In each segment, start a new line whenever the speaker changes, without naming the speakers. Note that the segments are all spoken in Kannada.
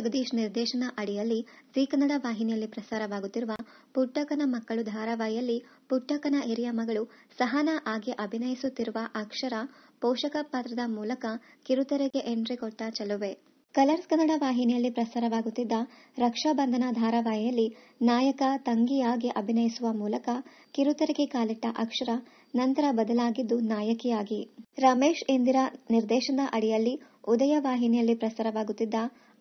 ಜಗದೀಶ್ ನಿರ್ದೇಶನ ಅಡಿಯಲ್ಲಿ ಜಿ ಕನ್ನಡ ವಾಹಿನಿಯಲ್ಲಿ ಪ್ರಸಾರವಾಗುತ್ತಿರುವ ಪುಟ್ಟಕ್ಕನ ಮಕ್ಕಳು ಧಾರಾವಾಹಿಯಲ್ಲಿ ಪುಟ್ಟಕ್ಕನ ಹಿರಿಯ ಮಗಳು ಸಹನಾ ಆಗಿ ಅಭಿನಯಿಸುತ್ತಿರುವ ಅಕ್ಷರ ಪೋಷಕ ಪಾತ್ರದ ಮೂಲಕ ಕಿರುತೆರೆಗೆ ಎಂಟ್ರಿ ಕೊಟ್ಟ ಚೆಲುವೆ ಕಲರ್ಸ್ ಕನ್ನಡ ವಾಹಿನಿಯಲ್ಲಿ ಪ್ರಸಾರವಾಗುತ್ತಿದ್ದ ರಕ್ಷಾಬಂಧನ ಧಾರಾವಾಹಿಯಲ್ಲಿ ನಾಯಕ ತಂಗಿಯಾಗಿ ಅಭಿನಯಿಸುವ ಮೂಲಕ ಕಿರುತೆರೆಗೆ ಕಾಲಿಟ್ಟ ಅಕ್ಷರ ನಂತರ ಬದಲಾಗಿದ್ದು ನಾಯಕಿಯಾಗಿ ರಮೇಶ್ ಇಂದಿರಾ ನಿರ್ದೇಶನದ ಅಡಿಯಲ್ಲಿ ಉದಯ ವಾಹಿನಿಯಲ್ಲಿ ಪ್ರಸಾರವಾಗುತ್ತಿದ್ದ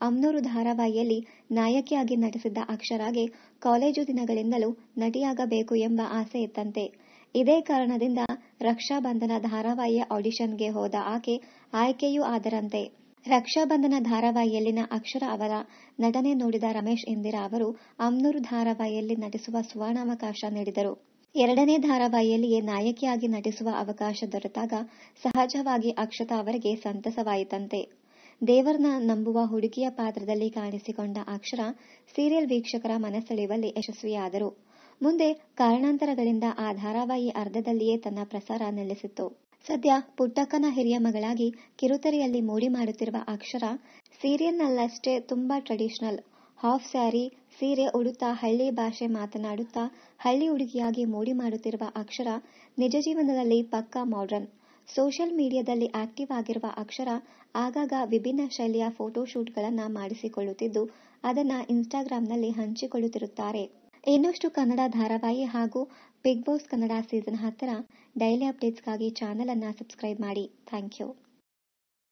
ಅಮ್ನೂರು ಧಾರಾವಾಹಿಯಲ್ಲಿ ನಾಯಕಿಯಾಗಿ ನಟಿಸಿದ್ದ ಅಕ್ಷರಾಗೆ ಕಾಲೇಜು ದಿನಗಳಿಂದಲೂ ನಟಿಯಾಗಬೇಕು ಎಂಬ ಆಸೆ ಇತ್ತಂತೆ ಇದೇ ಕಾರಣದಿಂದ ರಕ್ಷಾಬಂಧನ ಧಾರಾವಾಹಿಯ ಆಡಿಷನ್ಗೆ ಹೋದ ಆಕೆ ಆಯ್ಕೆಯೂ ಆದರಂತೆ ರಕ್ಷಾಬಂಧನ ಧಾರಾವಾಹಿಯಲ್ಲಿನ ಅಕ್ಷರ ಅವರ ನಟನೆ ನೋಡಿದ ರಮೇಶ್ ಇಂದಿರಾ ಅವರು ಅಮ್ನೂರು ಧಾರಾವಾಹಿಯಲ್ಲಿ ನಟಿಸುವ ಸುವರ್ಣಾವಕಾಶ ನೀಡಿದರು ಎರಡನೇ ಧಾರಾವಾಹಿಯಲ್ಲಿಯೇ ನಾಯಕಿಯಾಗಿ ನಟಿಸುವ ಅವಕಾಶ ದೊರೆತಾಗ ಸಹಜವಾಗಿ ಅಕ್ಷತಾ ಅವರಿಗೆ ಸಂತಸವಾಯಿತಂತೆ ದೇವರ್ನ ನಂಬುವ ಹುಡುಗಿಯ ಪಾತ್ರದಲ್ಲಿ ಕಾಣಿಸಿಕೊಂಡ ಅಕ್ಷರ ಸೀರಿಯಲ್ ವೀಕ್ಷಕರ ಮನಸೆಳೆಯುವಲ್ಲಿ ಯಶಸ್ವಿಯಾದರು ಮುಂದೆ ಕಾರಣಾಂತರಗಳಿಂದ ಆ ಧಾರಾವಾಹಿ ಅರ್ಧದಲ್ಲಿಯೇ ತನ್ನ ಪ್ರಸಾರ ನಿಲ್ಲಿಸಿತ್ತು ಸದ್ಯ ಪುಟ್ಟಕ್ಕನ ಹಿರಿಯ ಮಗಳಾಗಿ ಕಿರುತೆರೆಯಲ್ಲಿ ಮೋಡಿ ಮಾಡುತ್ತಿರುವ ಅಕ್ಷರ ಸೀರಿಯಲ್ನಲ್ಲಷ್ಟೇ ತುಂಬಾ ಟ್ರೆಡಿಷನಲ್ ಹಾಫ್ ಸ್ಯಾರಿ ಸೀರೆ ಉಡುತ್ತಾ ಹಳ್ಳಿ ಭಾಷೆ ಮಾತನಾಡುತ್ತಾ ಹಳ್ಳಿ ಹುಡುಗಿಯಾಗಿ ಮೋಡಿ ಮಾಡುತ್ತಿರುವ ಅಕ್ಷರ ನಿಜ ಜೀವನದಲ್ಲಿ ಪಕ್ಕಾ ಮಾಡರ್ನ್ ಸೋಷಿಯಲ್ ಮೀಡಿಯಾದಲ್ಲಿ ಆಕ್ಟಿವ್ ಆಗಿರುವ ಅಕ್ಷರ ಆಗಾಗ ವಿಭಿನ್ನ ಶೈಲಿಯ ಫೋಟೋಶೂಟ್ಗಳನ್ನು ಮಾಡಿಸಿಕೊಳ್ಳುತ್ತಿದ್ದು ಅದನ್ನು ಇನ್ಸ್ಟಾಗ್ರಾಂನಲ್ಲಿ ಹಂಚಿಕೊಳ್ಳುತ್ತಿರುತ್ತಾರೆ ಇನ್ನಷ್ಟು ಕನ್ನಡ ಧಾರಾವಾಹಿ ಹಾಗೂ ಬಿಗ್ ಬಾಸ್ ಕನ್ನಡ ಸೀಸನ್ ಹತ್ತರ ಡೈಲಿ ಅಪ್ಡೇಟ್ಸ್ಗಾಗಿ ಚಾನೆಲ್ ಅನ್ನು ಸಬ್ಸ್ಕ್ರೈಬ್ ಮಾಡಿ ಥ್ಯಾಂಕ್ ಯು